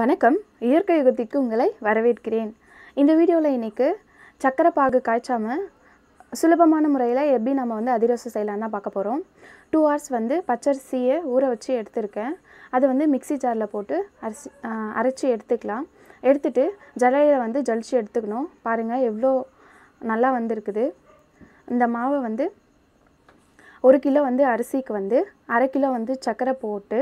வணக்கம் இயற்கை யுகத்திற்கு உங்களை வரவேற்கிறேன் இந்த வீடியோவில் இன்றைக்கு சக்கரை பாகு காய்ச்சாமல் சுலபமான முறையில் எப்படி நம்ம வந்து அதிரசம் செய்யலான்னா தான் பார்க்க போகிறோம் டூ ஹவர்ஸ் வந்து பச்சரிசியை ஊற வச்சு எடுத்திருக்கேன் அதை வந்து மிக்சி ஜாரில் போட்டு அரிசி அரைச்சி எடுத்துக்கலாம் எடுத்துகிட்டு ஜலையில் வந்து ஜலிச்சு எடுத்துக்கணும் பாருங்கள் எவ்வளோ நல்லா வந்திருக்குது இந்த மாவை வந்து ஒரு கிலோ வந்து அரிசிக்கு வந்து அரை கிலோ வந்து சர்க்கரை போட்டு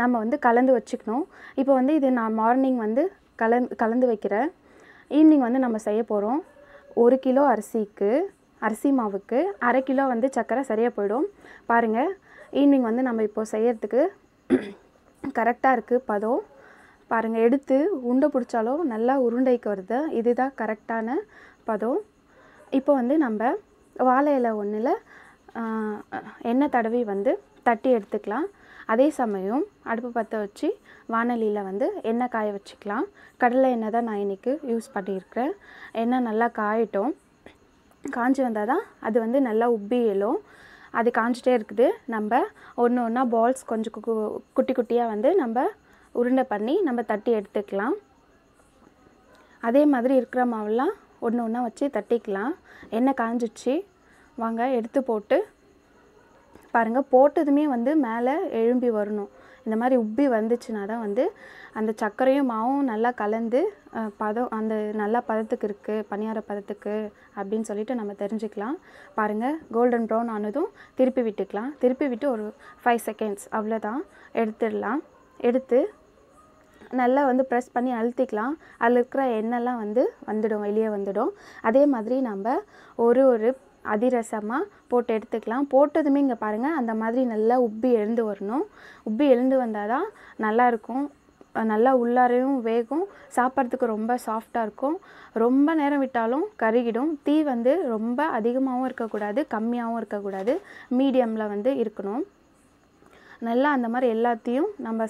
நம்ம வந்து கலந்து வச்சுக்கணும் இப்போ வந்து இது நான் மார்னிங் வந்து கலந் கலந்து வைக்கிறேன் ஈவினிங் வந்து நம்ம செய்ய போகிறோம் ஒரு கிலோ அரிசிக்கு அரிசி மாவுக்கு அரை கிலோ வந்து சர்க்கரை சரியாக போயிடும் பாருங்கள் ஈவினிங் வந்து நம்ம இப்போது செய்கிறதுக்கு கரெக்டாக இருக்குது பதம் பாருங்கள் எடுத்து உருண்டை பிடிச்சாலும் நல்லா உருண்டைக்கு வருது இதுதான் கரெக்டான பதம் இப்போ வந்து நம்ம வாழை இலை ஒன்றில் எண்ணெய் தடவி வந்து தட்டி எடுத்துக்கலாம் அதே சமயம் அடுப்பு பற்ற வச்சு வானலியில் வந்து எண்ணெய் காய வச்சுக்கலாம் கடலை எண்ணெய் தான் நான் இன்றைக்கி யூஸ் பண்ணியிருக்கிறேன் எண்ணெய் நல்லா காயட்டும் காஞ்சி வந்தால் தான் அது வந்து நல்லா உப்பி எழும் அது காஞ்சிட்டே இருக்குது நம்ம ஒன்று ஒன்றா பால்ஸ் கொஞ்சம் குட்டி குட்டியாக வந்து நம்ம உருண்டை பண்ணி நம்ம தட்டி எடுத்துக்கலாம் அதே மாதிரி இருக்கிற மாவுலாம் ஒன்று ஒன்றா வச்சு தட்டிக்கலாம் எண்ணெய் காஞ்சிச்சு வாங்க எடுத்து போட்டு பாருங்கள் போட்டதுமே வந்து மேலே எழும்பி வரணும் இந்த மாதிரி உப்பி வந்துச்சுன்னா தான் வந்து அந்த சர்க்கரையும் மாவும் நல்லா கலந்து பதம் அந்த நல்லா பதத்துக்கு இருக்குது பணியார பதத்துக்கு அப்படின்னு சொல்லிட்டு நம்ம தெரிஞ்சுக்கலாம் பாருங்கள் கோல்டன் ப்ரௌன் ஆனதும் திருப்பி விட்டுக்கலாம் திருப்பி விட்டு ஒரு ஃபைவ் செகண்ட்ஸ் அவ்வளோதான் எடுத்துடலாம் எடுத்து நல்லா வந்து ப்ரெஸ் பண்ணி அழுத்திக்கலாம் அதில் இருக்கிற எண்ணெய்லாம் வந்து வந்துடும் வெளியே வந்துடும் அதே மாதிரி நம்ம ஒரு ஒரு அதிரசமாக போட்டு எடுத்துக்கலாம் போட்டதுமே இங்கே பாருங்கள் அந்த மாதிரி நல்லா உப்பி எழுந்து வரணும் உப்பி எழுந்து வந்தால் தான் நல்லாயிருக்கும் நல்லா உள்ளாரையும் வேகும் சாப்பிட்றதுக்கு ரொம்ப சாஃப்டாக இருக்கும் ரொம்ப நேரம் விட்டாலும் கருகிடும் தீ வந்து ரொம்ப அதிகமாகவும் இருக்கக்கூடாது கம்மியாகவும் இருக்கக்கூடாது மீடியமில் வந்து இருக்கணும் நல்லா அந்த மாதிரி எல்லாத்தையும் நம்ம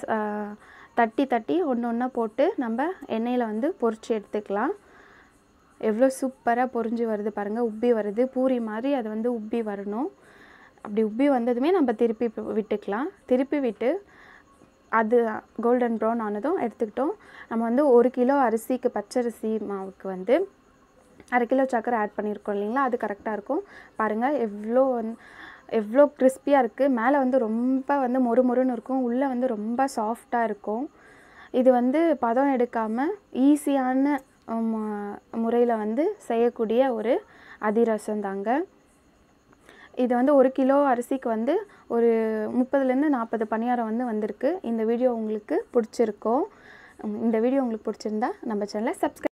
தட்டி தட்டி ஒன்று ஒன்றா போட்டு நம்ம எண்ணெயில் வந்து பொறிச்சு எடுத்துக்கலாம் எவ்வளோ சூப்பராக பொறிஞ்சு வருது பாருங்கள் உப்பி வருது பூரி மாதிரி அது வந்து உப்பி வரணும் அப்படி உப்பி வந்ததுமே நம்ம திருப்பி விட்டுக்கலாம் திருப்பி விட்டு அது கோல்டன் ப்ரௌன் ஆனதும் எடுத்துக்கிட்டோம் நம்ம வந்து ஒரு கிலோ அரிசிக்கு பச்சரிசி மாவுக்கு வந்து அரை கிலோ சக்கரை ஆட் பண்ணியிருக்கோம் இல்லைங்களா அது கரெக்டாக இருக்கும் பாருங்கள் எவ்வளோ வந் எவ்வளோ கிறிஸ்பியாக இருக்குது மேலே வந்து ரொம்ப வந்து மொறு மொறுன்னு இருக்கும் உள்ளே வந்து ரொம்ப சாஃப்டாக இருக்கும் இது வந்து பதம் எடுக்காமல் ஈஸியான முறையில் வந்து செய்யக்கூடிய ஒரு அதிரசம் தாங்க இது வந்து ஒரு கிலோ அரிசிக்கு வந்து ஒரு முப்பதுலேருந்து நாற்பது பணியாரம் வந்து வந்திருக்கு இந்த வீடியோ உங்களுக்கு பிடிச்சிருக்கோம் இந்த வீடியோ உங்களுக்கு பிடிச்சிருந்தா நம்ம சேனலை சப்ஸ்கிரைப்